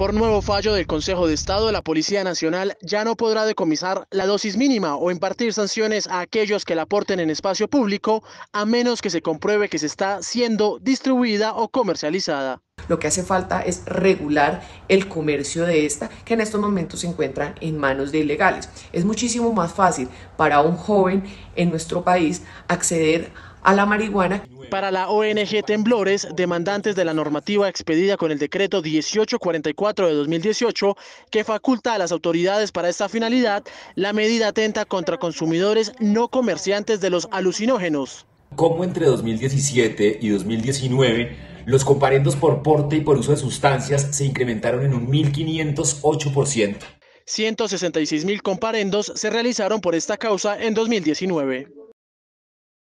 Por nuevo fallo del Consejo de Estado, la Policía Nacional ya no podrá decomisar la dosis mínima o impartir sanciones a aquellos que la aporten en espacio público, a menos que se compruebe que se está siendo distribuida o comercializada. Lo que hace falta es regular el comercio de esta, que en estos momentos se encuentra en manos de ilegales. Es muchísimo más fácil para un joven en nuestro país acceder a la marihuana. Para la ONG Temblores, demandantes de la normativa expedida con el decreto 1844 de 2018, que faculta a las autoridades para esta finalidad, la medida atenta contra consumidores no comerciantes de los alucinógenos. Como entre 2017 y 2019 los comparendos por porte y por uso de sustancias se incrementaron en un 1.508%. 166.000 comparendos se realizaron por esta causa en 2019.